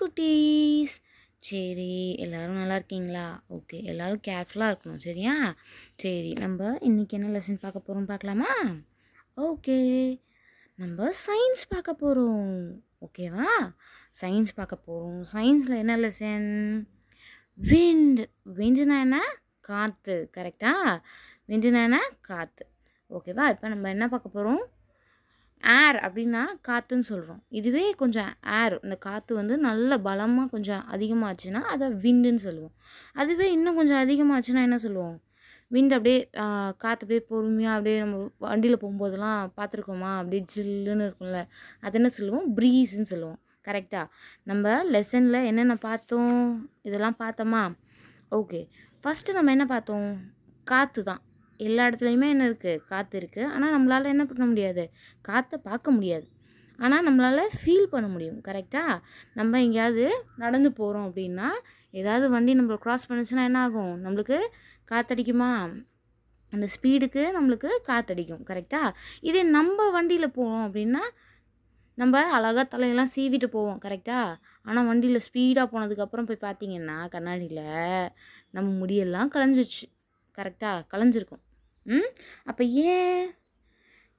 குட்டீஸ் சரி எல்லோரும் நல்லா இருக்கீங்களா ஓகே எல்லோரும் கேர்ஃபுல்லாக இருக்கணும் சரியா சரி நம்ம இன்றைக்கி என்ன லெசன் பார்க்க போகிறோம் பார்க்கலாமா ஓகே நம்ம சயின்ஸ் பார்க்க போகிறோம் ஓகேவா சயின்ஸ் பார்க்க போகிறோம் சயின்ஸில் என்ன லெசன் விண்ட் விண்டுனா என்ன காற்று கரெக்டாக விண்டுனா என்ன காற்று ஓகேவா இப்போ நம்ம என்ன பார்க்க போகிறோம் ஏர் அப்படின்னா காற்றுன்னு சொல்கிறோம் இதுவே கொஞ்சம் ஏர் இந்த காற்று வந்து நல்ல பலமாக கொஞ்சம் அதிகமாகச்சுன்னா அதை விண்டுன்னு சொல்லுவோம் அதுவே இன்னும் கொஞ்சம் அதிகமாகச்சுன்னா என்ன சொல்லுவோம் விண்டு அப்படியே காற்று அப்படியே பொறுமையாக அப்படியே நம்ம வண்டியில் போகும்போதெல்லாம் பார்த்துருக்கோமா அப்படியே ஜில்லுன்னு இருக்கும்ல அது என்ன சொல்லுவோம் ப்ரீஸ்ன்னு சொல்லுவோம் கரெக்டாக நம்ம லெசனில் என்னென்ன பார்த்தோம் இதெல்லாம் பார்த்தோமா ஓகே ஃபஸ்ட்டு நம்ம என்ன பார்த்தோம் காற்று தான் எல்லா இடத்துலையுமே என்ன இருக்குது காற்று இருக்குது ஆனால் நம்மளால் என்ன பண்ண முடியாது காற்றை பார்க்க முடியாது ஆனால் நம்மளால் ஃபீல் பண்ண முடியும் கரெக்டாக நம்ம எங்கேயாவது நடந்து போகிறோம் அப்படின்னா ஏதாவது வண்டி நம்மளை க்ராஸ் பண்ணுச்சுன்னா என்ன ஆகும் நம்மளுக்கு காற்றடிக்குமா அந்த ஸ்பீடுக்கு நம்மளுக்கு காற்றடிக்கும் கரெக்டாக இதே நம்ம வண்டியில் போகிறோம் அப்படின்னா நம்ம அழகாக தலையெல்லாம் சீவிட்டு போவோம் கரெக்டாக ஆனால் வண்டியில் ஸ்பீடாக போனதுக்கப்புறம் போய் பார்த்தீங்கன்னா கண்ணாடியில் நம்ம முடியெல்லாம் களைஞ்சிச்சு கரெக்டாக களைஞ்சிருக்கும் ம் அப்போ ஏன்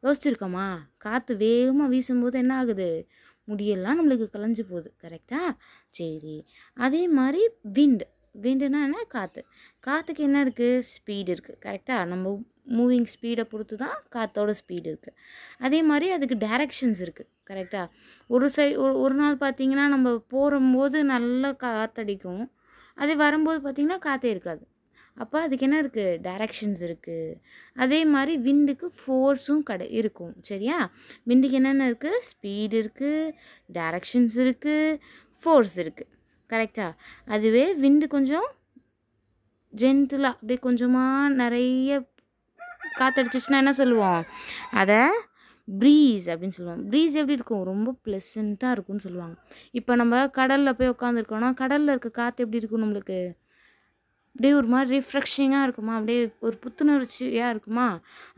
யோசிச்சிருக்கோமா காற்று வேகமாக வீசும்போது என்ன ஆகுது முடியெல்லாம் நம்மளுக்கு கலைஞ்சு போகுது கரெக்டாக சரி அதே மாதிரி விண்ட் விண்டுனா என்ன காற்று காற்றுக்கு என்ன இருக்குது ஸ்பீடு இருக்குது கரெக்டாக நம்ம மூவிங் ஸ்பீடை பொறுத்து தான் காற்றோட ஸ்பீடு இருக்குது அதே மாதிரி அதுக்கு டேரெக்ஷன்ஸ் இருக்குது கரெக்டாக ஒரு சை ஒரு ஒரு நாள் பார்த்திங்கன்னா நம்ம போகும்போது நல்லா காற்றடிக்கும் அது வரும்போது பார்த்திங்கன்னா காற்றே இருக்காது அப்போ அதுக்கு என்ன இருக்குது டைரக்ஷன்ஸ் இருக்குது அதே மாதிரி விண்டுக்கு ஃபோர்ஸும் கடை இருக்கும் சரியா விண்டுக்கு என்னென்ன இருக்குது ஸ்பீடு இருக்குது டைரக்ஷன்ஸ் இருக்குது ஃபோர்ஸ் இருக்குது கரெக்டாக அதுவே விண்டு கொஞ்சம் ஜென்டிலாக அப்படியே கொஞ்சமாக நிறைய காற்றடிச்சிச்சுன்னா என்ன சொல்லுவோம் அதை ப்ரீஸ் அப்படின்னு சொல்லுவாங்க ப்ரீஸ் எப்படி இருக்கும் ரொம்ப ப்ளசண்ட்டாக இருக்கும்னு சொல்லுவாங்க இப்போ நம்ம கடலில் போய் உட்காந்துருக்கோன்னா கடலில் இருக்க காற்று எப்படி இருக்கும் நம்மளுக்கு அப்படியே ஒரு மாதிரி ரிஃப்ரெஷிங்காக இருக்குமா அப்படியே ஒரு புத்துணர்ச்சியாக இருக்குமா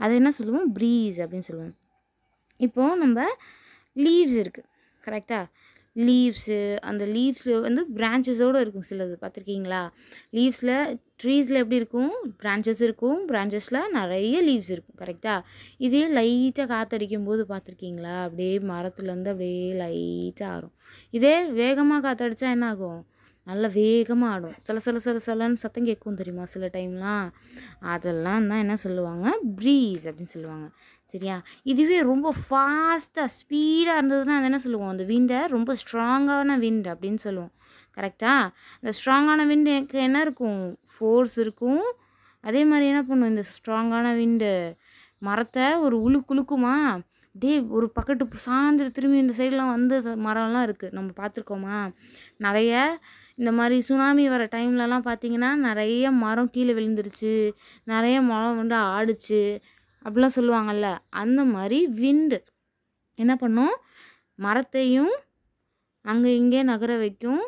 அதை என்ன சொல்லுவோம் ப்ரீஸ் அப்படின்னு சொல்லுவோம் இப்போது நம்ம லீவ்ஸ் இருக்குது கரெக்டாக லீவ்ஸு அந்த லீவ்ஸு வந்து பிரான்ச்சஸோடு இருக்கும் சிலது பார்த்துருக்கீங்களா லீவ்ஸில் ட்ரீஸில் எப்படி இருக்கும் பிரான்ச்சஸ் இருக்கும் பிரான்ச்சஸில் நிறைய லீவ்ஸ் இருக்கும் கரெக்டாக இதே லைட்டாக காற்றடிக்கும் போது பார்த்துருக்கீங்களா அப்படியே மரத்துலேருந்து அப்படியே லைட்டாக ஆறும் இதே வேகமாக காற்றடிச்சா என்ன ஆகும் நல்லா வேகமாக ஆடும் சில சில சில சிலன்னு சத்தம் கேட்கும் தெரியுமா சில டைம்லாம் அதெல்லாம் தான் என்ன சொல்லுவாங்க ப்ரீஸ் அப்படின்னு சொல்லுவாங்க சரியா இதுவே ரொம்ப ஃபாஸ்ட்டாக ஸ்பீடாக இருந்ததுன்னா அது என்ன சொல்லுவோம் அந்த விண்டை ரொம்ப ஸ்ட்ராங்கான விண்ட் அப்படின்னு சொல்லுவோம் கரெக்டாக இந்த ஸ்ட்ராங்கான விண்டு எனக்கு என்ன இருக்கும் ஃபோர்ஸ் இருக்கும் அதே மாதிரி என்ன பண்ணும் இந்த ஸ்ட்ராங்கான விண்டு மரத்தை ஒரு உழுக்குழுக்குமா டே ஒரு பக்கெட்டு சாஞ்சு திரும்பி இந்த சைடெலாம் வந்து மரம்லாம் இருக்குது நம்ம பார்த்துருக்கோமா நிறைய இந்த மாதிரி சுனாமி வர டைம்லலாம் பார்த்திங்கன்னா நிறைய மரம் கீழே விழுந்துருச்சு நிறைய மரம் வந்து ஆடிச்சு அப்படிலாம் சொல்லுவாங்கள்ல அந்த மாதிரி விண்டு என்ன பண்ணும் மரத்தையும் அங்கே இங்கே நகர வைக்கும்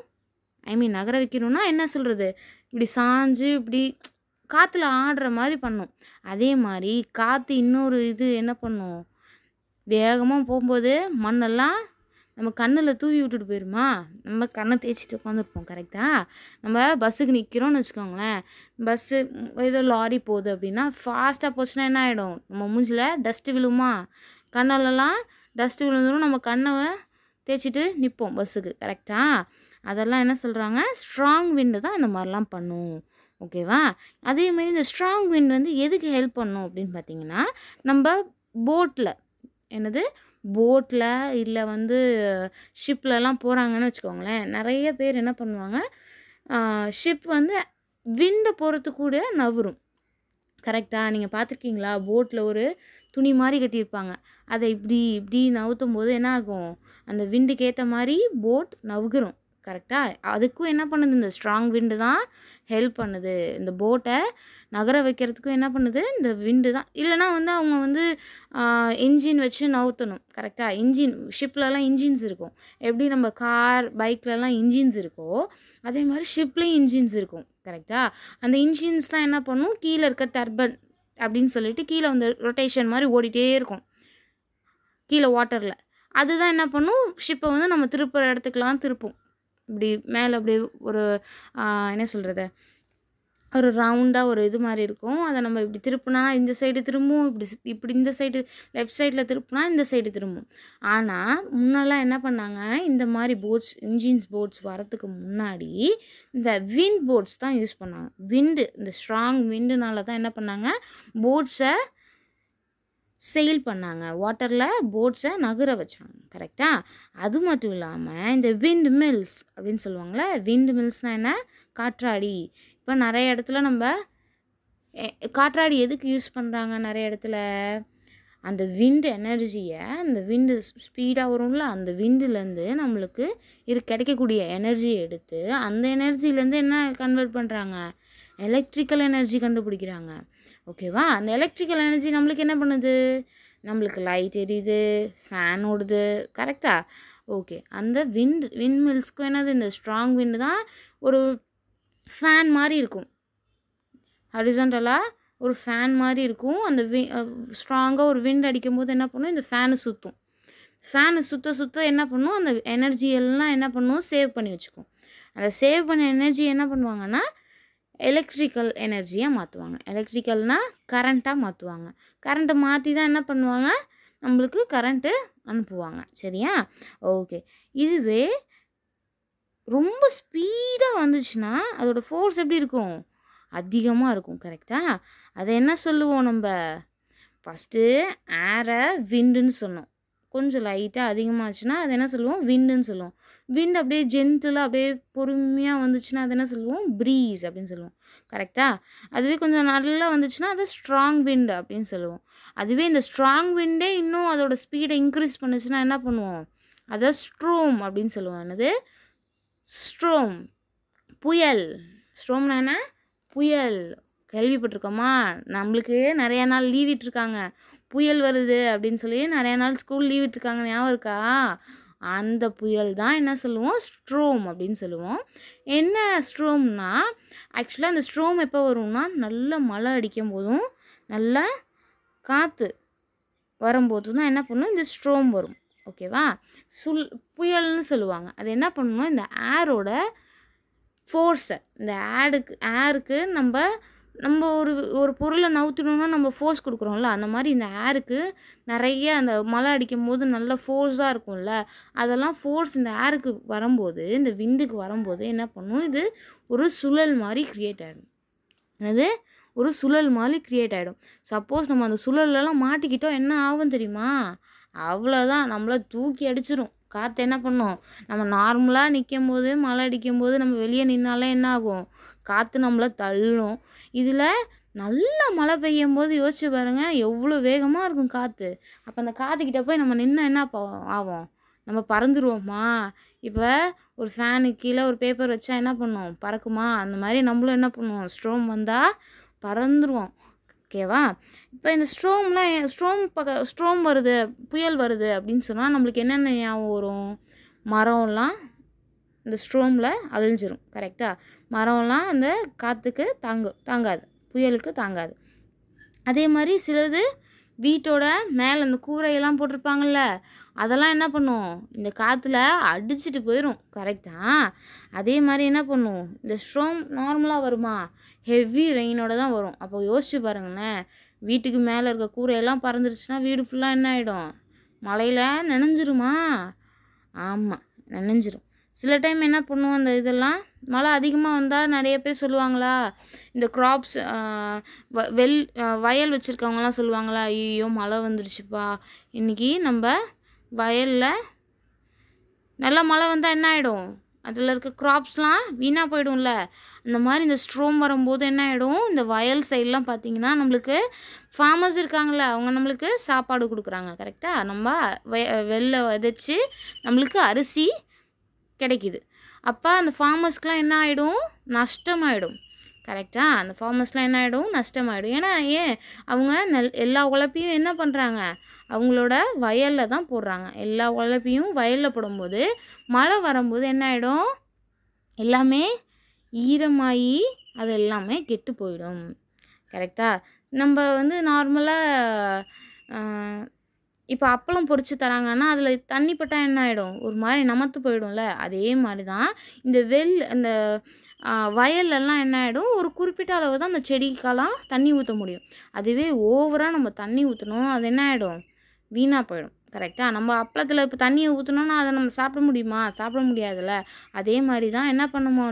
ஐ மீன் நகர வைக்கணும்னா என்ன சொல்கிறது இப்படி சாஞ்சு இப்படி காற்றுல ஆடுற மாதிரி பண்ணும் அதே மாதிரி காற்று இன்னொரு இது என்ன பண்ணும் வேகமாக போகும்போது மண்ணெல்லாம் நம்ம கண்ணில் தூவி விட்டுட்டு போயிருமா நம்ம கண்ணை தேய்ச்சிட்டு உட்காந்துருப்போம் கரெக்டாக நம்ம பஸ்ஸுக்கு நிற்கிறோம்னு வச்சுக்கோங்களேன் பஸ்ஸு ஏதோ லாரி போகுது அப்படின்னா ஃபாஸ்ட்டாக போச்சுன்னா என்ன ஆகிடும் நம்ம மூஞ்சில் டஸ்ட்டு விழுமா கண்ணிலலாம் டஸ்ட்டு விழுந்துடும் நம்ம கண்ணை தேய்ச்சிட்டு நிற்போம் பஸ்ஸுக்கு கரெக்டாக அதெல்லாம் என்ன சொல்கிறாங்க ஸ்ட்ராங் விண்டு தான் இந்த மாதிரிலாம் பண்ணும் ஓகேவா அதேமாதிரி இந்த ஸ்ட்ராங் விண்ட் வந்து எதுக்கு ஹெல்ப் பண்ணும் அப்படின்னு பார்த்தீங்கன்னா நம்ம போட்டில் என்னது போட்டில் இல்லை வந்து ஷிப்லலாம் போகிறாங்கன்னு வச்சுக்கோங்களேன் நிறைய பேர் என்ன பண்ணுவாங்க ஷிப் வந்து விண்டை போகிறது கூட நவரும் கரெக்டாக நீங்கள் பார்த்துருக்கீங்களா போட்டில் ஒரு துணி மாதிரி கட்டியிருப்பாங்க அதை இப்படி இப்படி நவுத்தும் போது என்ன ஆகும் அந்த விண்டுக்கு ஏற்ற மாதிரி போட் நவுகிறோம் கரெக்டாக அதுக்கும் என்ன பண்ணுது இந்த ஸ்ட்ராங் விண்டு தான் ஹெல்ப் பண்ணுது இந்த போட்டை நகர வைக்கிறதுக்கும் என்ன பண்ணுது இந்த விண்டு தான் இல்லைனா வந்து அவங்க வந்து இன்ஜின் வச்சு நவுத்தணும் கரெக்டாக இன்ஜின் ஷிப்லலாம் இன்ஜின்ஸ் இருக்கும் எப்படி நம்ம கார் பைக்லலாம் இன்ஜின்ஸ் இருக்கோ அதே மாதிரி ஷிப்லேயும் இன்ஜின்ஸ் இருக்கும் கரெக்டாக அந்த இன்ஜின்ஸ் தான் என்ன பண்ணும் கீழே இருக்க டர்பன் அப்படின்னு சொல்லிட்டு கீழே வந்து ரொட்டேஷன் மாதிரி ஓடிட்டே இருக்கும் கீழே வாட்டரில் அதுதான் என்ன பண்ணும் ஷிப்பை வந்து நம்ம திருப்புற இடத்துக்குலாம் திருப்போம் இப்படி மேலே அப்படியே ஒரு என்ன சொல்கிறது ஒரு ரவுண்டாக ஒரு இது மாதிரி இருக்கும் அதை நம்ம இப்படி திருப்பினா இந்த சைடு திரும்பும் இப்படி இப்படி இந்த சைடு லெஃப்ட் சைடில் திருப்பினா இந்த சைடு திரும்பும் ஆனால் முன்னெல்லாம் என்ன பண்ணாங்க இந்த மாதிரி போட்ஸ் இன்ஜின்ஸ் போட்ஸ் வரத்துக்கு முன்னாடி இந்த விண்ட் போட்ஸ் தான் யூஸ் பண்ணாங்க விண்டு இந்த ஸ்ட்ராங் விண்டுனால தான் என்ன பண்ணாங்க போட்ஸை சேல் பண்ணாங்க வாட்டரில் போட்ஸை நகர வச்சாங்க கரெக்டாக அது மட்டும் இல்லாமல் இந்த விண்ட் மில்ஸ் அப்படின்னு சொல்லுவாங்களே விண்ட் மில்ஸ்னால் என்ன காற்றாடி இப்போ நிறைய இடத்துல நம்ம காற்றாடி எதுக்கு யூஸ் பண்ணுறாங்க நிறைய இடத்துல அந்த விண்டு எனர்ஜியை அந்த விண்டு ஸ்பீடாக வரும்ல அந்த விண்டுலேருந்து நம்மளுக்கு இரு கிடைக்கக்கூடிய எனர்ஜியை எடுத்து அந்த எனர்ஜிலேருந்து என்ன கன்வெர்ட் பண்ணுறாங்க எலக்ட்ரிக்கல் எனர்ஜி கண்டுபிடிக்கிறாங்க ஓகேவா அந்த எலக்ட்ரிக்கல் எனர்ஜி நம்மளுக்கு என்ன பண்ணுது நம்மளுக்கு லைட் எரியுது ஃபேன் ஓடுது கரெக்டாக ஓகே அந்த விண்ட் விண்ட் மில்ஸ்க்கும் என்னது இந்த ஸ்ட்ராங் விண்டு தான் ஒரு ஃபேன் மாதிரி இருக்கும் ஹரிசன்டலாக ஒரு ஃபேன் மாதிரி இருக்கும் அந்த வி ஸ்ட்ராங்காக ஒரு விண்ட் அடிக்கும் போது என்ன பண்ணும் இந்த ஃபேனு சுற்றும் ஃபேனு சுற்ற சுற்ற என்ன பண்ணும் அந்த எனர்ஜி எல்லாம் என்ன பண்ணும் சேவ் பண்ணி வச்சுக்கும் அந்த சேவ் பண்ண எனர்ஜி என்ன பண்ணுவாங்கன்னா எலக்ட்ரிக்கல் எனர்ஜியாக மாற்றுவாங்க எலக்ட்ரிக்கல்னால் கரண்ட்டாக மாற்றுவாங்க கரண்ட்டை மாற்றி தான் என்ன பண்ணுவாங்க நம்மளுக்கு கரண்ட்டு அனுப்புவாங்க சரியா ஓகே இதுவே ரொம்ப ஸ்பீடாக வந்துச்சுன்னா அதோடய ஃபோர்ஸ் எப்படி இருக்கும் அதிகமாக இருக்கும் கரெக்டாக அதை என்ன சொல்லுவோம் நம்ம ஃபஸ்ட்டு ஏரை விண்டுன்னு சொன்னோம் கொஞ்சம் லைட்டாக அதிகமாகச்சுன்னா அதை என்ன சொல்லுவோம் விண்டுன்னு சொல்லுவோம் விண்ட் அப்படியே ஜென்டிலாக அப்படியே பொறுமையாக வந்துச்சுன்னா அது என்ன சொல்லுவோம் ப்ரீஸ் அப்படின்னு சொல்லுவோம் கரெக்டாக அதுவே கொஞ்சம் நல்லா வந்துச்சுன்னா அது ஸ்ட்ராங் விண்டு அப்படின்னு சொல்லுவோம் அதுவே இந்த ஸ்ட்ராங் விண்டே இன்னும் அதோட ஸ்பீடை இன்க்ரீஸ் பண்ணுச்சுன்னா என்ன பண்ணுவோம் அதை ஸ்ட்ரோம் அப்படின்னு சொல்லுவோம் என்னது ஸ்ட்ரோம் புயல் ஸ்ட்ரோம்னா என்ன புயல் கேள்விப்பட்டிருக்கோமா நம்மளுக்கு நிறையா நாள் லீவிட்டுருக்காங்க புயல் வருது அப்படின்னு சொல்லி நிறையா நாள் ஸ்கூல் லீவிட்டுருக்காங்க ஞாபகம் இருக்கா அந்த புயல் தான் என்ன சொல்லுவோம் ஸ்ட்ரோம் அப்படின்னு சொல்லுவோம் என்ன ஸ்ட்ரோம்னா ஆக்சுவலாக அந்த ஸ்ட்ரோம் எப்போ வரும்னா நல்ல மழை அடிக்கும் போதும் நல்ல காற்று வரும்போது தான் என்ன பண்ணும் இந்த ஸ்ட்ரோம் வரும் ஓகேவா சுல் புயல்னு சொல்லுவாங்க அது என்ன பண்ணணும் இந்த ஏரோட ஃபோர்ஸை இந்த ஏடுக்கு ஏருக்கு நம்ம நம்ம ஒரு ஒரு பொருளை நவுத்துணுன்னா நம்ம ஃபோர்ஸ் கொடுக்குறோம்ல அந்த மாதிரி இந்த ஏருக்கு நிறைய அந்த மழை அடிக்கும் போது நல்ல ஃபோர்ஸாக இருக்கும்ல அதெல்லாம் ஃபோர்ஸ் இந்த ஏருக்கு வரும்போது இந்த விந்துக்கு வரும்போது என்ன பண்ணும் இது ஒரு சுழல் மாதிரி க்ரியேட் ஆகிடும் அது ஒரு சுழல் மாதிரி க்ரியேட் ஆகிடும் சப்போஸ் நம்ம அந்த சுழல்லாம் மாட்டிக்கிட்டோம் என்ன ஆகும் தெரியுமா அவ்வளோதான் நம்மளை தூக்கி அடிச்சிரும் காற்று என்ன பண்ணும் நம்ம நார்மலாக நிற்கும் போது மழை அடிக்கும் போது நம்ம வெளியே நின்னாலே என்ன ஆகும் காற்று நம்மளை தள்ளும் இதில் நல்லா மழை பெய்யும் போது யோசிச்சு பாருங்கள் எவ்வளோ வேகமாக இருக்கும் காற்று அப்போ அந்த காற்றுக்கிட்ட போய் நம்ம நின்று என்ன ஆகும் நம்ம பறந்துருவோமா இப்போ ஒரு ஃபேனுக்கு கீழே ஒரு பேப்பர் வச்சா என்ன பண்ணுவோம் பறக்குமா அந்த மாதிரி நம்மளும் என்ன பண்ணுவோம் ஸ்ட்ரோம் வந்தால் பறந்துருவோம் ஓகேவா இப்போ இந்த ஸ்ட்ரோம்லாம் ஸ்ட்ரோம் பக்க ஸ்ட்ரோம் வருது புயல் வருது அப்படின்னு சொன்னால் நம்மளுக்கு என்னென்ன ஞாபகம் வரும் மரம்லாம் இந்த ஸ்ட்ரோமில் அழிஞ்சிரும் கரெக்டாக மரம்லாம் அந்த காற்றுக்கு தாங்கும் தாங்காது புயலுக்கு தாங்காது அதே மாதிரி சிலது வீட்டோட மேலே அந்த கூரையெல்லாம் போட்டிருப்பாங்கள்ல அதெல்லாம் என்ன பண்ணும் இந்த காற்றுல அடிச்சுட்டு போயிடும் கரெக்டாக அதே மாதிரி என்ன பண்ணும் இந்த ஸ்ட்ரோம் நார்மலாக வருமா ஹெவி ரெயினோட தான் வரும் அப்போ யோசிச்சு பாருங்களேன் வீட்டுக்கு மேலே இருக்க கூரையெல்லாம் பறந்துருச்சுன்னா வீடு ஃபுல்லாக என்ன ஆகிடும் மழையில் நனைஞ்சிருமா ஆமாம் நனைஞ்சிரும் சில டைம் என்ன பண்ணுவோம் அந்த இதெல்லாம் மழை அதிகமாக வந்தால் நிறைய பேர் சொல்லுவாங்களா இந்த க்ராப்ஸ் வெல் வயல் வச்சுருக்கவங்களாம் சொல்லுவாங்களா ஐயோ மழை வந்துருச்சுப்பா இன்றைக்கி நம்ம வயலில் நல்லா மழை வந்தால் என்ன ஆகிடும் அதில் இருக்க க்ராப்ஸ்லாம் வீணாக போயிடும்ல அந்த மாதிரி இந்த ஸ்ட்ரோம் வரும்போது என்ன ஆகிடும் இந்த வயல் சைட்லாம் பார்த்திங்கன்னா நம்மளுக்கு ஃபார்மர்ஸ் இருக்காங்கள அவங்க நம்மளுக்கு சாப்பாடு கொடுக்குறாங்க கரெக்டாக நம்ம வெ வெளில விதைச்சி நம்மளுக்கு அரிசி கிடைக்கிது அப்போ அந்த ஃபார்மர்ஸ்க்கெலாம் என்ன ஆகிடும் நஷ்டமாயிடும் கரெக்டாக அந்த ஃபார்மர்ஸ்லாம் என்ன ஆகிடும் நஷ்டமாயிடும் ஏன்னா ஏன் அவங்க நெல் எல்லா உழைப்பையும் என்ன பண்ணுறாங்க அவங்களோட வயலில் தான் போடுறாங்க எல்லா உழைப்பையும் வயலில் போடும்போது மழை வரும்போது என்ன ஆகிடும் எல்லாமே ஈரமாகி அது எல்லாமே கெட்டு போயிடும் கரெக்டாக நம்ம வந்து நார்மலாக இப்போ அப்பளம் பொறிச்சு தராங்கன்னா அதில் தண்ணி என்ன ஆகிடும் ஒரு மாதிரி நமத்து போயிடும்ல அதே மாதிரி தான் இந்த வெல் அந்த வயல்லலாம் என்ன ஆகிடும் ஒரு குறிப்பிட்ட அளவு தான் அந்த செடிக்கெல்லாம் தண்ணி ஊற்ற முடியும் அதுவே ஓவராக நம்ம தண்ணி ஊற்றணும் அது என்ன ஆகிடும் வீணாக போயிடும் கரெக்டாக நம்ம அப்பளத்தில் இப்போ தண்ணியை ஊற்றணும்னா அதை நம்ம சாப்பிட முடியுமா சாப்பிட முடியாதுல்ல அதே மாதிரி தான் என்ன பண்ணுமோ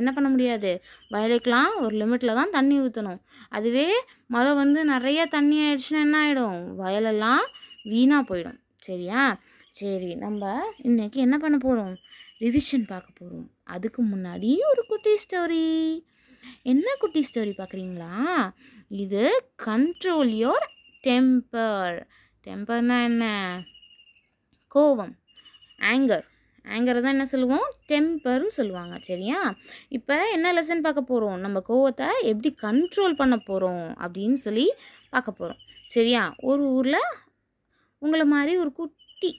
என்ன பண்ண முடியாது வயலுக்கெலாம் ஒரு லிமிட்டில் தான் தண்ணி ஊற்றணும் அதுவே மழை வந்து நிறைய தண்ணி ஆயிடுச்சுன்னா என்ன ஆகிடும் வயலெல்லாம் வீணாக போயிடும் சரியா சரி நம்ம இன்றைக்கி என்ன பண்ண போகிறோம் ரிவிஷன் பார்க்க போகிறோம் அதுக்கு முன்னாடி ஒரு குட்டி ஸ்டோரி என்ன குட்டி ஸ்டோரி பார்க்குறீங்களா இது கண்ட்ரோல் யோர் டெம்பர் டெம்பர்னால் என்ன கோவம் ஆங்கர் ஆங்கரை தான் என்ன சொல்லுவோம் டெம்பர்னு சொல்லுவாங்க சரியா இப்போ என்ன லெசன் பார்க்க போகிறோம் நம்ம கோவத்தை எப்படி கண்ட்ரோல் பண்ண போகிறோம் அப்படின்னு சொல்லி பார்க்க போகிறோம் சரியா ஒரு ஊரில் உங்களை மாதிரி ஒரு குட்டி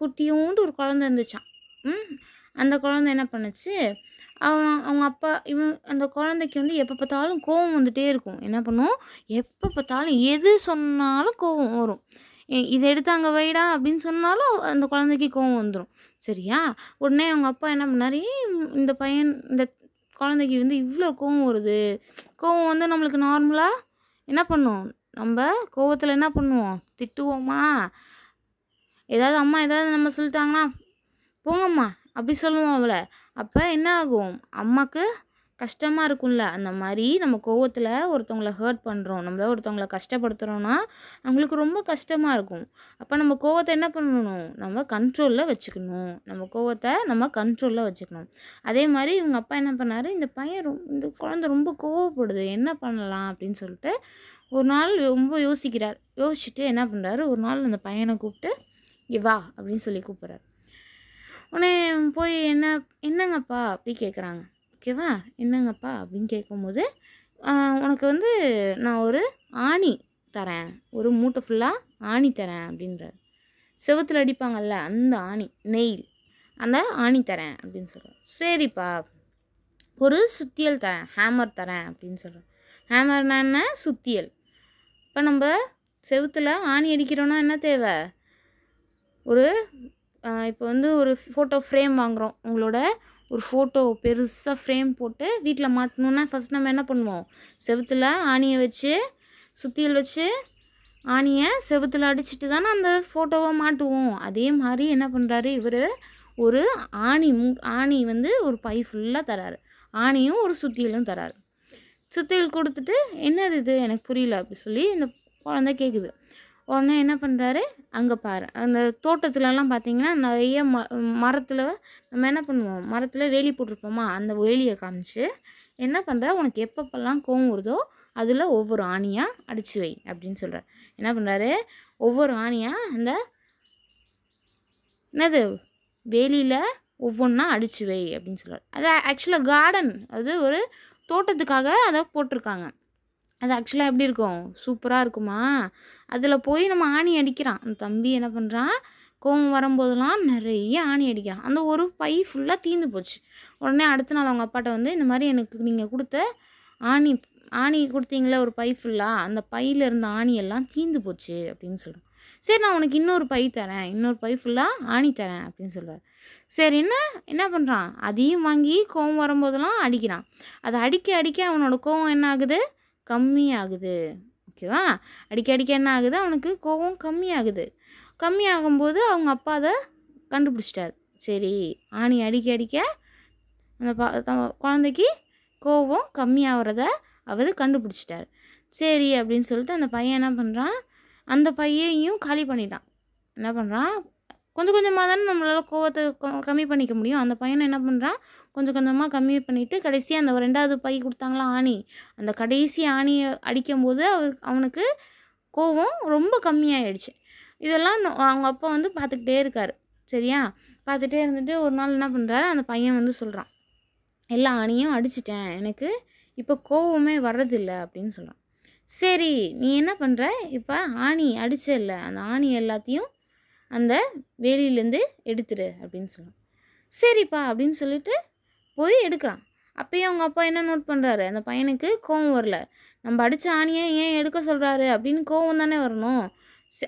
குட்டியோண்டு ஒரு குழந்த இருந்துச்சான் ம் அந்த குழந்த என்ன பண்ணுச்சு அவன் அவங்க அப்பா இவன் அந்த குழந்தைக்கு வந்து எப்போ பார்த்தாலும் கோவம் வந்துகிட்டே இருக்கும் என்ன பண்ணும் எப்போ பார்த்தாலும் எது சொன்னாலும் கோவம் வரும் இதை எடுத்து அங்கே வைடா அப்படின்னு சொன்னாலும் அந்த குழந்தைக்கு கோவம் வந்துடும் சரியா உடனே அவங்க அப்பா என்ன பண்ணார் இந்த பையன் இந்த குழந்தைக்கு வந்து இவ்வளோ கோவம் வருது கோவம் வந்து நம்மளுக்கு நார்மலாக என்ன பண்ணும் நம்ம கோவத்தில் என்ன பண்ணுவோம் திட்டுவோமா ஏதாவது அம்மா ஏதாவது நம்ம சொல்லிட்டாங்கன்னா போங்கம்மா அப்படி சொல்லுவோம் அவளை அப்போ என்ன ஆகும் அம்மாவுக்கு கஷ்டமாக இருக்கும்ல அந்த மாதிரி நம்ம கோவத்தில் ஒருத்தவங்களை ஹர்ட் பண்ணுறோம் நம்மள ஒருத்தவங்களை கஷ்டப்படுத்துகிறோன்னா அவங்களுக்கு ரொம்ப கஷ்டமாக இருக்கும் அப்போ நம்ம கோவத்தை என்ன பண்ணணும் நம்ம கண்ட்ரோலில் வச்சுக்கணும் நம்ம கோவத்தை நம்ம கண்ட்ரோலில் வச்சுக்கணும் அதே மாதிரி இவங்க அப்பா என்ன பண்ணார் இந்த பையன் ரொம்ப இந்த குழந்த ரொம்ப கோவப்படுது என்ன பண்ணலாம் அப்படின்னு சொல்லிட்டு ஒரு நாள் ரொம்ப யோசிக்கிறார் யோசிச்சுட்டு என்ன பண்ணுறாரு ஒரு நாள் அந்த பையனை கூப்பிட்டு இங்கே வா அப்படின்னு சொல்லி கூப்பிட்றாரு உடனே போய் என்ன என்னங்கப்பா அப்படி கேட்குறாங்க ஓகேவா என்னங்கப்பா அப்படின்னு கேட்கும்போது உனக்கு வந்து நான் ஒரு ஆணி தரேன் ஒரு மூட்டை ஃபுல்லாக ஆணி தரேன் அப்படின்றார் செவத்தில் அடிப்பாங்கல்ல அந்த ஆணி நெயில் அந்த ஆணி தரேன் அப்படின்னு சொல்கிறேன் சரிப்பா ஒரு சுத்தியல் தரேன் ஹேமர் தரேன் அப்படின்னு சொல்கிறேன் ஹேமர்னா என்ன சுத்தியல் இப்போ நம்ம செவுத்தில் ஆணி அடிக்கிறோன்னா என்ன தேவை ஒரு இப்போ வந்து ஒரு ஃபோட்டோ ஃப்ரேம் வாங்குகிறோம் உங்களோட ஒரு ஃபோட்டோ பெருசாக ஃப்ரேம் போட்டு வீட்டில் மாட்டணுன்னா ஃபஸ்ட் நம்ம என்ன பண்ணுவோம் செவுத்தில் ஆணியை வச்சு சுத்தியில் வச்சு ஆணியை செவுத்தில் அடிச்சுட்டு தானே அந்த ஃபோட்டோவை மாட்டுவோம் அதே மாதிரி என்ன பண்ணுறாரு இவர் ஒரு ஆணி மூ ஆணி வந்து ஒரு பை ஃபுல்லாக தராரு ஆணியும் ஒரு சுத்தியலும் தராரு சுத்தியல் கொடுத்துட்டு என்னது இது எனக்கு புரியல அப்படி சொல்லி இந்த குழந்தை கேட்குது உடனே என்ன பண்ணுறாரு அங்கே பாரு அந்த தோட்டத்துலலாம் பார்த்திங்கன்னா நிறைய ம மரத்தில் நம்ம என்ன பண்ணுவோம் மரத்தில் வேலி போட்டிருப்போமா அந்த வேலியை காமிச்சு என்ன பண்ணுற உனக்கு எப்பப்பெல்லாம் கோவம் வருதோ அதில் ஒவ்வொரு ஆணியாக அடிச்சு வை அப்படின்னு சொல்கிறார் என்ன பண்ணுறாரு ஒவ்வொரு ஆணியாக அந்த என்னது வேலியில் ஒவ்வொன்றா அடிச்சு வை அப்படின்னு சொல்கிறார் அது ஆக்சுவலாக கார்டன் அது ஒரு தோட்டத்துக்காக அதை போட்டிருக்காங்க அது ஆக்சுவலாக எப்படி இருக்கும் சூப்பராக இருக்குமா அதில் போய் நம்ம ஆணி அடிக்கிறான் அந்த தம்பி என்ன பண்ணுறான் கோவம் வரும்போதெல்லாம் நிறைய ஆணி அடிக்கிறான் அந்த ஒரு பை ஃபுல்லாக தீந்து போச்சு உடனே அடுத்த நாள் அவங்க அப்பாட்ட வந்து இந்த மாதிரி எனக்கு நீங்கள் கொடுத்த ஆணி ஆணி கொடுத்தீங்களே ஒரு பை ஃபுல்லாக அந்த பையில் இருந்த ஆணியெல்லாம் தீந்து போச்சு அப்படின்னு சொல்லுவோம் சரி நான் உனக்கு இன்னொரு பை தரேன் இன்னொரு பை ஃபுல்லாக ஆணி தரேன் அப்படின்னு சொல்கிறார் சரி என்ன என்ன பண்ணுறான் அதையும் வாங்கி கோவம் வரும்போதெல்லாம் அடிக்கிறான் அதை அடிக்க அடிக்க அவனோட கோவம் என்ன ஆகுது கம்மியாகுது ஓகேவா அடிக்க அடிக்க என்ன ஆகுது அவனுக்கு கோபம் கம்மியாகுது கம்மியாகும்போது அவங்க அப்பா அதை கண்டுபிடிச்சிட்டார் சரி ஆணி அடிக்க அடிக்க அந்த குழந்தைக்கு கோபம் கம்மியாகிறத அவர் கண்டுபிடிச்சிட்டார் சரி அப்படின்னு சொல்லிட்டு அந்த பையன் என்ன பண்ணுறான் அந்த பையையும் காலி பண்ணிட்டான் என்ன பண்ணுறான் கொஞ்சம் கொஞ்சமாக தானே நம்மளால் கோவத்தை கம்மி பண்ணிக்க முடியும் அந்த பையனை என்ன பண்ணுறான் கொஞ்சம் கொஞ்சமாக கம்மி பண்ணிவிட்டு கடைசியாக அந்த ரெண்டாவது பை கொடுத்தாங்களா ஆணி அந்த கடைசி ஆணியை அடிக்கும்போது அவர் அவனுக்கு கோவம் ரொம்ப கம்மியாகிடுச்சு இதெல்லாம் அவங்க அப்பா வந்து பார்த்துக்கிட்டே இருக்கார் சரியா பார்த்துட்டே இருந்துட்டு ஒரு நாள் என்ன பண்ணுறாரு அந்த பையன் வந்து சொல்கிறான் எல்லா ஆணியும் அடிச்சிட்டேன் எனக்கு இப்போ கோவமே வர்றதில்ல அப்படின்னு சொல்கிறான் சரி நீ என்ன பண்ணுற இப்போ ஆணி அடிச்ச இல்லை அந்த ஆணி எல்லாத்தையும் அந்த வேலியிலேருந்து எடுத்துடு அப்படின்னு சொல்லுவான் சரிப்பா அப்படின்னு சொல்லிட்டு போய் எடுக்கிறான் அப்போயும் அவங்க அப்பா என்ன நோட் பண்ணுறாரு அந்த பையனுக்கு கோவம் வரல நம்ம அடித்த ஆணியை ஏன் எடுக்க சொல்கிறாரு அப்படின்னு கோவம் தானே வரணும்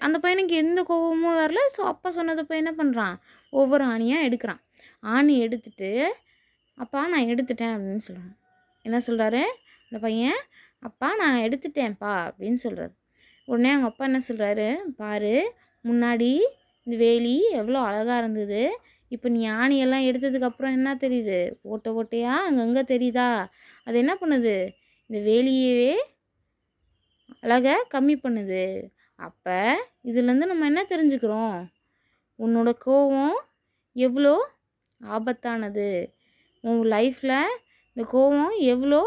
அந்த பையனுக்கு எந்த கோபமும் வரல ஸோ அப்பா இப்போ என்ன பண்ணுறான் ஒவ்வொரு ஆணியாக எடுக்கிறான் ஆணி எடுத்துட்டு அப்பா நான் எடுத்துட்டேன் அப்படின்னு சொல்கிறான் என்ன சொல்கிறாரு அந்த பையன் அப்பா நான் எடுத்துட்டேன்ப்பா அப்படின்னு சொல்கிறாரு உடனே அவங்க அப்பா என்ன சொல்கிறாரு பாரு முன்னாடி இந்த வேலி எவ்வளோ அழகாக இருந்தது இப்போ நீ யானையெல்லாம் எடுத்ததுக்கப்புறம் என்ன தெரியுது ஓட்டை ஓட்டையாக அங்கங்கே தெரியுதா அது என்ன பண்ணுது இந்த வேலியவே அழகை கம்மி பண்ணுது அப்போ இதுலேருந்து நம்ம என்ன தெரிஞ்சுக்கிறோம் உன்னோட கோவம் எவ்வளோ ஆபத்தானது உன் லைஃப்பில் இந்த கோவம் எவ்வளோ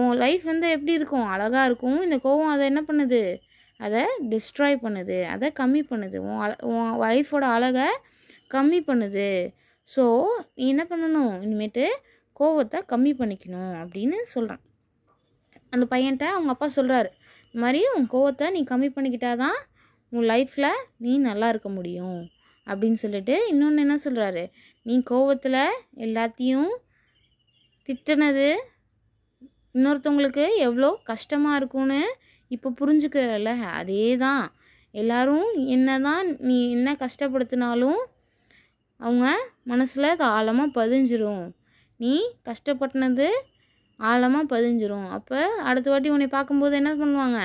உன் லைஃப் வந்து எப்படி இருக்கும் அழகாக இருக்கும் இந்த கோவம் அதை என்ன பண்ணுது அதை டிஸ்ட்ராய் பண்ணுது அதை கம்மி பண்ணுது உன் அழ உன் ஒய்ஃபோட அழகை கம்மி பண்ணுது ஸோ நீ என்ன பண்ணணும் இனிமேட்டு கோவத்தை கம்மி பண்ணிக்கணும் அப்படின்னு சொல்கிறான் அந்த பையன்கிட்ட அவங்க அப்பா சொல்கிறாரு இந்த மாதிரி உன் கோவத்தை நீ கம்மி பண்ணிக்கிட்டா தான் உன் லைஃப்பில் நீ நல்லா இருக்க முடியும் அப்படின்னு சொல்லிட்டு இன்னொன்று என்ன சொல்கிறாரு நீ கோவத்தில் எல்லாத்தையும் திட்டினது இன்னொருத்தவங்களுக்கு எவ்வளோ கஷ்டமாக இருக்கும்னு இப்போ புரிஞ்சுக்கிறல்ல அதே தான் எல்லோரும் என்ன தான் நீ என்ன கஷ்டப்படுத்தினாலும் அவங்க மனசில் ஆழமாக பதிஞ்சிரும் நீ கஷ்டப்பட்டினது ஆழமாக பதிஞ்சிரும் அப்போ அடுத்த வாட்டி உன்னை பார்க்கும்போது என்ன பண்ணுவாங்க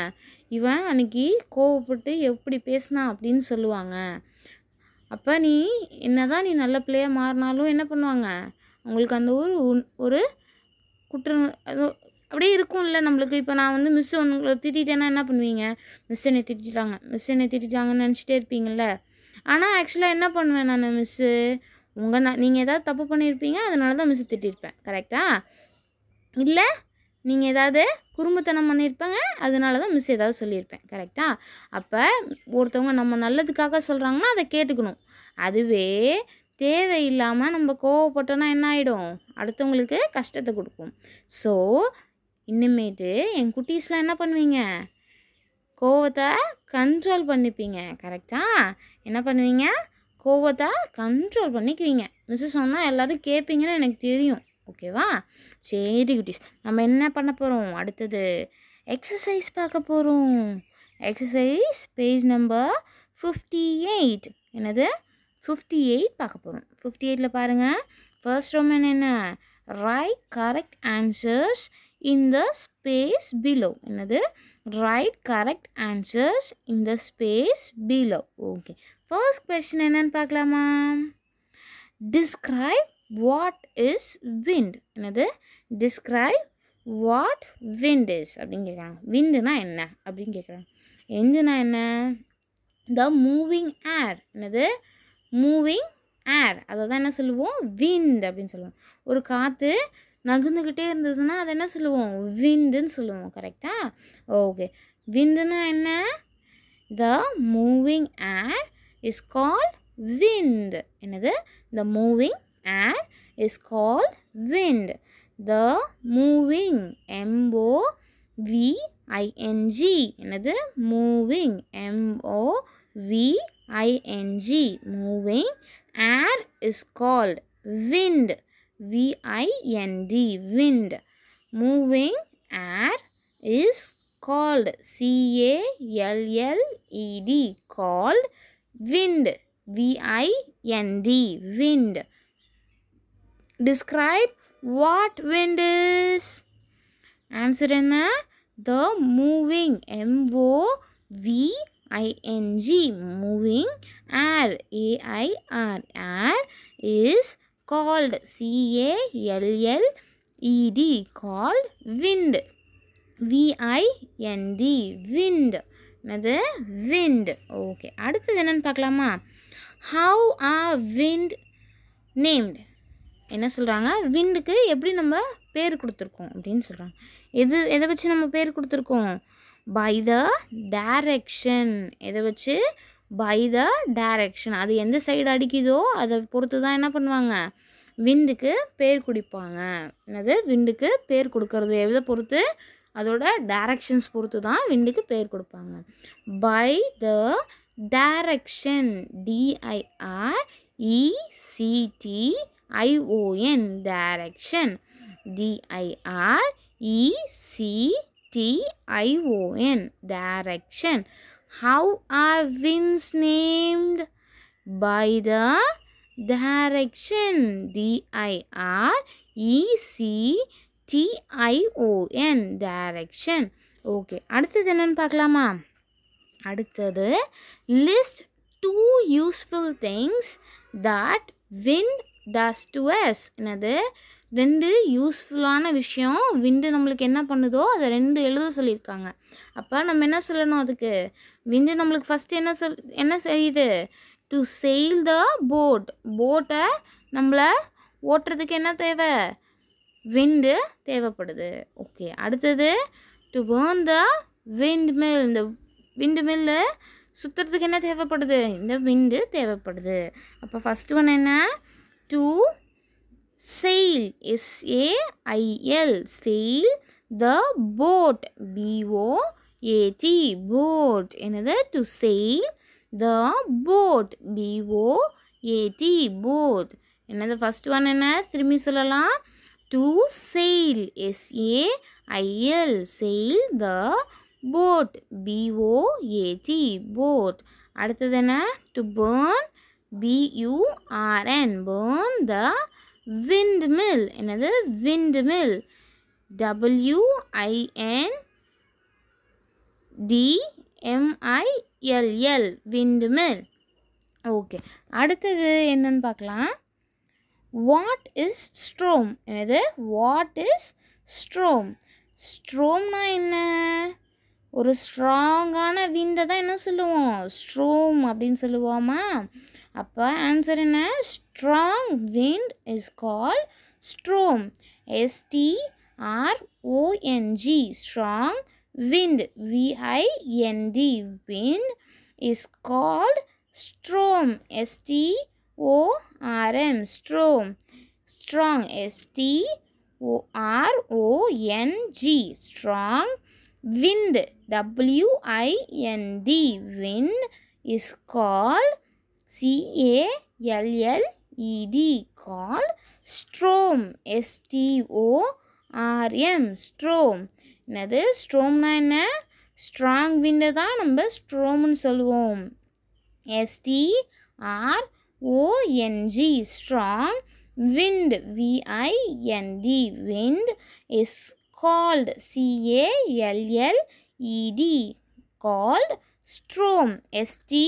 இவன் அன்னைக்கு கோவப்பட்டு எப்படி பேசினான் அப்படின்னு சொல்லுவாங்க அப்போ நீ என்ன தான் நீ நல்ல பிள்ளையாக மாறினாலும் என்ன பண்ணுவாங்க அவங்களுக்கு அந்த ஒரு ஒரு குற்ற அப்படியே இருக்கும்ல நம்மளுக்கு இப்போ நான் வந்து மிஸ் உங்களை திட்டிட்டேன்னா என்ன பண்ணுவீங்க மிஸ் என்னை திட்டாங்க மிஸ் என்னை திட்டிட்டாங்கன்னு நினச்சிட்டே இருப்பீங்கள்ல ஆனால் ஆக்சுவலாக என்ன பண்ணுவேன் நான் மிஸ்ஸு உங்கள் நான் நீங்கள் ஏதாவது தப்பு பண்ணியிருப்பீங்க அதனால தான் மிஸ்ஸு திட்டிருப்பேன் கரெக்டாக இல்லை நீங்கள் ஏதாவது குறும்புத்தனம் பண்ணியிருப்பாங்க அதனால தான் மிஸ் ஏதாவது சொல்லியிருப்பேன் கரெக்டாக அப்போ ஒருத்தவங்க நம்ம நல்லதுக்காக சொல்கிறாங்கன்னா அதை கேட்டுக்கணும் அதுவே தேவையில்லாமல் நம்ம கோவப்பட்டோன்னா என்ன ஆகிடும் அடுத்தவங்களுக்கு கஷ்டத்தை கொடுக்கும் ஸோ இன்னுமேட்டு என் குட்டீஸ்லாம் என்ன பண்ணுவீங்க கோவத்தை கண்ட்ரோல் பண்ணிப்பீங்க கரெக்டாக என்ன பண்ணுவீங்க கோவத்தை கண்ட்ரோல் பண்ணிக்குவீங்க மிஸ் சொன்னால் எல்லோரும் கேட்பீங்கன்னு எனக்கு தெரியும் ஓகேவா சரி குட்டீஸ் நம்ம என்ன பண்ண போகிறோம் அடுத்தது எக்ஸசைஸ் பார்க்க போகிறோம் exercise page number fifty eight என்னது ஃபிஃப்டி எயிட் பார்க்க போகிறோம் ஃபிஃப்டி எயிட்டில் பாருங்கள் ஃபர்ஸ்ட் ரோமன் என்ன right correct answers in the space below என்னது write correct answers in the space below okay first question என்னன்னு பார்க்கலாமா describe what is wind என்னது describe வாட் விண்ட் இஸ் அப்படின்னு கேட்குறாங்க விண்டுனா என்ன அப்படின்னு கேட்குறாங்க எந்துனா என்ன த மூவிங் ஏர் என்னது மூவிங் ஏர் அதை தான் என்ன சொல்லுவோம் விண்ட் அப்படின்னு சொல்லுவோம் ஒரு காற்று நகர்ந்துக்கிட்டே இருந்ததுன்னா அதை என்ன சொல்லுவோம் விந்துன்னு சொல்லுவோம் கரெக்டாக ஓகே விந்துன்னா என்ன த moving air is call wind என்னது the moving air is call wind the moving எம்போ விஐஎன்ஜி என்னது moving M O V I N G moving air is called wind V I N D, wind. Moving air is called C A L L E D, called wind. V I N D, wind. Describe what wind is. Answer in The moving, M O V I N G moving air air air is called C-A-L-L-E-D called wind V-I-N-D wind என்னது wind okay அடுத்தது என்னென்னு பார்க்கலாமா how ah wind named என்ன சொல்கிறாங்க விண்டுக்கு எப்படி நம்ம பேர் கொடுத்துருக்கோம் அப்படின்னு சொல்கிறாங்க எது எதை வச்சு நம்ம பேர் கொடுத்துருக்கோம் பை த டேரெக்ஷன் எதை வச்சு பை த டைரக்ஷன் அது எந்த சைடு அடிக்குதோ அதை பொறுத்து தான் என்ன பண்ணுவாங்க விந்துக்கு பேர் குடிப்பாங்க என்னது விண்டுக்கு பேர் கொடுக்கறது எதை பொறுத்து அதோட டைரக்ஷன்ஸ் பொறுத்து தான் விண்டுக்கு பேர் கொடுப்பாங்க by the direction D I R E C T I O N direction D I R E C T I O N direction How are winds named? By the direction. D I R E C T I O N. Direction. Okay அடுத்தது என்னன்னு பார்க்கலாமா அடுத்தது list two useful things that wind does to எஸ் என்னது ரெண்டு யூஸ்ஃபுல்லான விஷயம் விண்டு நம்மளுக்கு என்ன பண்ணுதோ அதை ரெண்டு எழுத சொல்லியிருக்காங்க அப்போ நம்ம என்ன சொல்லணும் அதுக்கு விண்டு நம்மளுக்கு ஃபஸ்ட்டு என்ன சொல் என்ன செய்யுது டு செயில் த போட் போட்டை நம்மளை ஓட்டுறதுக்கு என்ன தேவை விண்டு தேவைப்படுது ஓகே அடுத்தது to burn the windmill இந்த விண்டு மில்லு சுற்றுறதுக்கு என்ன தேவைப்படுது இந்த விண்டு தேவைப்படுது அப்போ ஃபஸ்ட்டு ஒன்று என்ன to sail S A I L sail the boat B O A T boat another to sail the boat B O A T boat another first one என்ன திரும்பி சொல்லலாம் to sail S A I L sail the boat B O A T boat அடுத்தது என்ன to burn B U R N burn the windmill என்னது windmill W I N D M okay அடுத்தது என்னன்னு பார்க்கலாம் what is storm என்னது what is storm ஸ்ட்ரோம்னா என்ன ஒரு ஸ்ட்ராங்கான விந்தை தான் என்ன சொல்லுவோம் ஸ்ட்ரோம் அப்படின்னு சொல்லுவோமா அப்போ ஆன்சர் என்ன strong wind is called storm. S T R O N G. Strong wind. V I N D. Wind is called storm. S T O R M. Storm. Strong. S T O R O N G. Strong wind. W I N D. Wind is called C A L L ed called strom s t o r m strom என்னது ஸ்ட்ரோம்னா என்ன strong விண்டை தான் நம்ம ஸ்ட்ரோம்னு சொல்லுவோம் S T R O N G strong wind V I N D wind is called C A L L E D called storm S T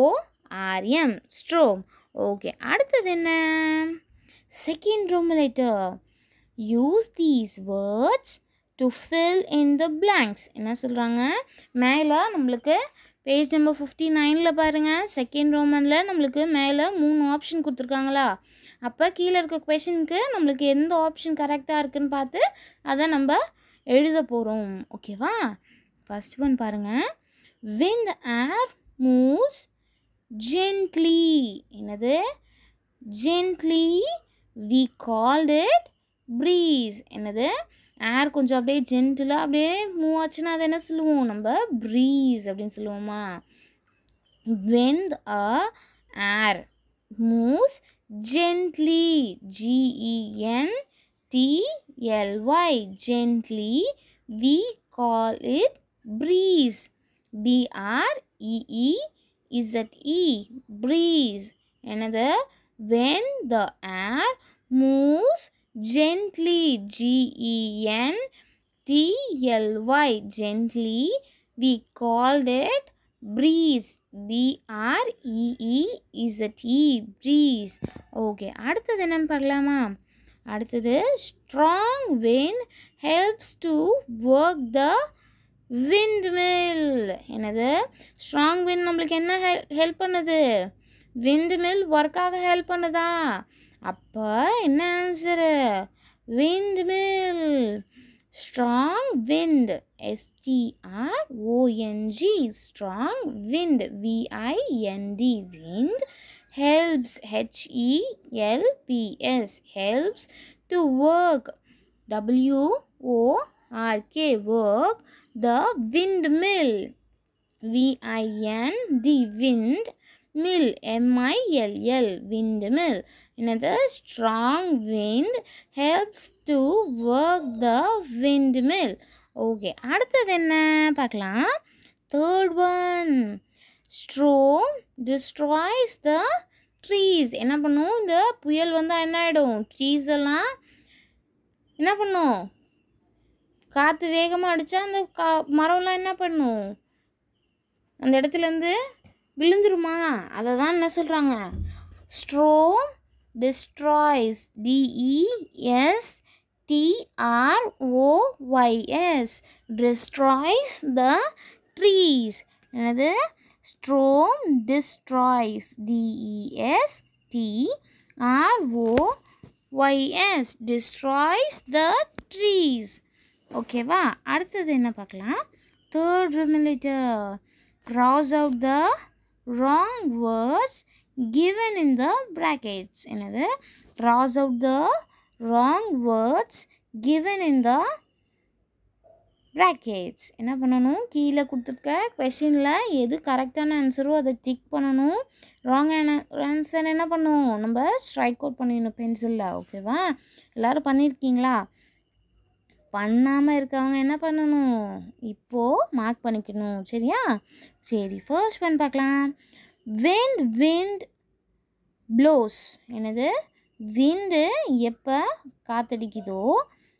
O R M storm okay அடுத்தது என்ன second ரொமுலேட்டர் use these words to fill in the blanks என்ன சொல்கிறாங்க மேலே நம்மளுக்கு பேஜ் நம்பர் ஃபிஃப்டி நைனில் பாருங்கள் செகண்ட் ரோமனில் நம்மளுக்கு மேலே மூணு ஆப்ஷன் கொடுத்துருக்காங்களா அப்போ கீழே இருக்க கொஷனுக்கு நம்மளுக்கு எந்த ஆப்ஷன் கரெக்டாக இருக்குதுன்னு பார்த்து அதை நம்ம எழுத போகிறோம் ஓகேவா ஃபஸ்ட் ஒன் பாருங்கள் when the air moves gently என்னது gently we called it breeze என்னது ஏர் கொஞ்சம் அப்படியே ஜென்டிலாக அப்படியே மூவ் ஆச்சுன்னா அதை என்ன சொல்லுவோம் நம்ம ப்ரீஸ் அப்படின்னு சொல்லுவோமா when a air moves gently G E N T L Y gently we call it breeze B R E E Z-E, breeze. Another, when the air moves gently, G-E-N-T-L-Y, gently, we called it breeze, B-R-E-E-Z-E, breeze. Okay, அடுத்தது என்ன பார்க்கலாமா அடுத்தது strong wind helps to work the விண்ட்மில் என்னது strong wind நம்மளுக்கு என்ன help பண்ணுது விண்ட்மில் ஒர்க்காக help பண்ணுதா அப்போ என்ன answer windmill strong wind s t r o n g strong wind v i n d wind helps h e l p s helps to work w o work the windmill. V I N D wind mill M I L L windmill. Another strong wind helps to work the windmill. Okay அடுத்தது என்ன பார்க்கலாம் third one storm destroys the trees என்ன பண்ணும் இந்த புயல் வந்தால் என்ன ஆகிடும் ட்ரீஸ் எல்லாம் என்ன பண்ணும் காற்று வேகமாக அடித்தா அந்த கா மரம்லாம் என்ன பண்ணும் அந்த இடத்துலேருந்து விழுந்துருமா அதை தான் என்ன சொல்கிறாங்க storm destroys D E S T R O Y S destroys the trees என்னது storm destroys D E S T R O Y S destroys the trees ஓகேவா அடுத்தது என்ன பார்க்கலாம் தேர்ட் ரிமிலேட்டர் cross out the wrong words given in the brackets என்னது cross out the wrong words given in the brackets என்ன பண்ணணும் கீழே கொடுத்துருக்க கொஷினில் எது கரெக்டான ஆன்சரோ அதை டிக் பண்ணணும் ராங் ஆன்சர் என்ன பண்ணணும் நம்ம ஸ்ட்ரைக் அவுட் பண்ணிடணும் பென்சிலில் ஓகேவா எல்லோரும் பண்ணியிருக்கீங்களா பண்ணாமல் இருக்கவங்க என்ன பண்ணணும் இப்போது மார்க் பண்ணிக்கணும் சரியா சரி ஃபர்ஸ்ட் ஒன் பார்க்கலாம் விண்ட் விண்ட் ப்ளோஸ் என்னது விண்டு எப்போ காத்தடிக்குதோ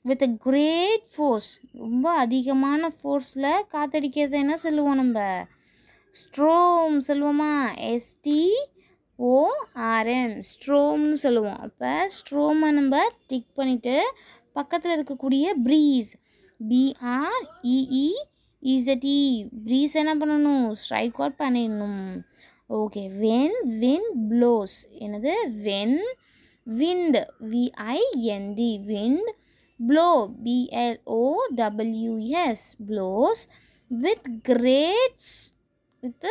வித் அ கிரேட் ஃபோர்ஸ் ரொம்ப அதிகமான ஃபோர்ஸில் காத்தடிக்கிறது என்ன சொல்லுவோம் நம்ம ஸ்ட்ரோம் சொல்லுவோமா எஸ்டி ஓஆர்எம் ஸ்ட்ரோம்னு சொல்லுவோம் அப்போ ஸ்ட்ரோமை நம்ம டிக் பண்ணிவிட்டு பக்கத்தில் இருக்கக்கூடிய ப்ரீஸ் பிஆர்இஇ இசடி ப்ரீஸ் என்ன பண்ணணும் ஸ்ட்ரைக் அவுட் பண்ணிடணும் ஓகே வென் வின் ப்ளோஸ் என்னது when wind V I N D wind blow B L O W S blows with greats with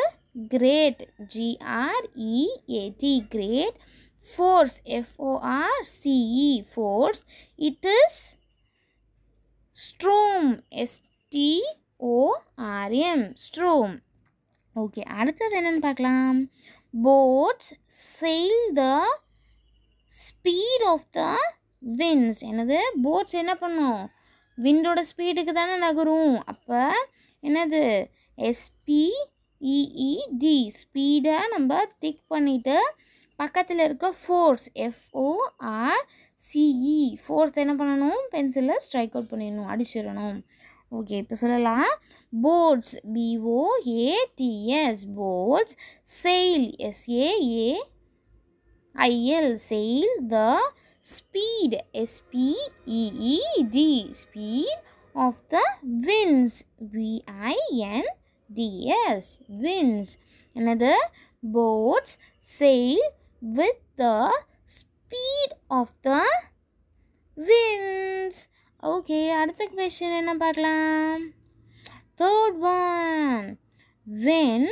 great G R E A T great force F O R C E force it is storm S T O R M storm okay அடுத்தது என்னென்னு பார்க்கலாம் boats sail the speed of the winds என்னது boats என்ன பண்ணும் விண்டோட ஸ்பீடுக்கு தானே நகரும் அப்போ என்னது எஸ்பிஇஇடி ஸ்பீடை e e நம்ம திக் பண்ணிவிட்டு பக்கத்தில் இருக்க ஃபோர்ஸ் எஃப்ஓஆர் சிஇ ஃபோர்ஸ் என்ன பண்ணணும் பென்சிலில் ஸ்ட்ரைக் அவுட் பண்ணிடணும் அடிச்சிடணும் ஓகே இப்போ சொல்லலாம் boats B O A T S boats sail S A A I L sail the speed S P E E D speed of the winds V I N D S winds என்னது boats sail with the speed of the winds. Okay அடுத்த question என்ன பார்க்கலாம் தேர்ட் ஒன் வென்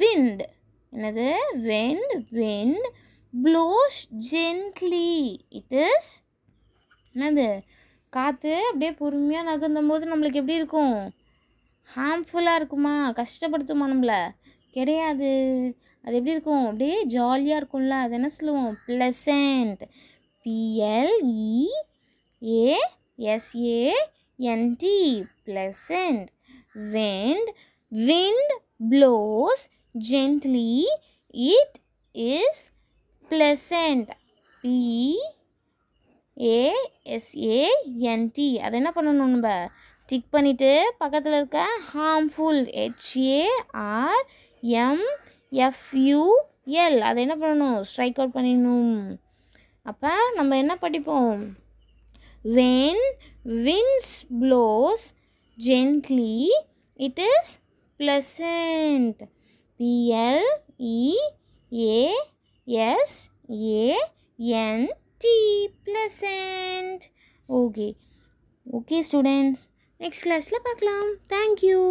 விண்ட் என்னது when wind blows gently it is என்னது காற்று அப்படியே பொறுமையாக நகர்ந்த போது நம்மளுக்கு எப்படி இருக்கும் ஹார்ம்ஃபுல்லாக இருக்குமா கஷ்டப்படுத்துமா நம்மளை கிடையாது அது எப்படி இருக்கும் அப்படியே ஜாலியாக இருக்கும்ல அது என்ன சொல்லுவோம் pleasant P L E A S A N T S A wind wind blows gently it is it P A S A N T e அதை என்ன பண்ணணும் நம்ம டிக் பண்ணிவிட்டு பக்கத்தில் இருக்க ஹார்ம்ஃபுல் ஹெச்ஏஆர்எம் எஃப்யூஎல் அதை என்ன பண்ணணும் ஸ்ட்ரைக் அவுட் பண்ணிடணும் அப்போ நம்ம என்ன படிப்போம் when wins blows gently it is pleasant பிஎல்இஏஎஸ்ஏஎன்டி pleasant okay okay students next கிளாஸில் பார்க்கலாம் தேங்க்யூ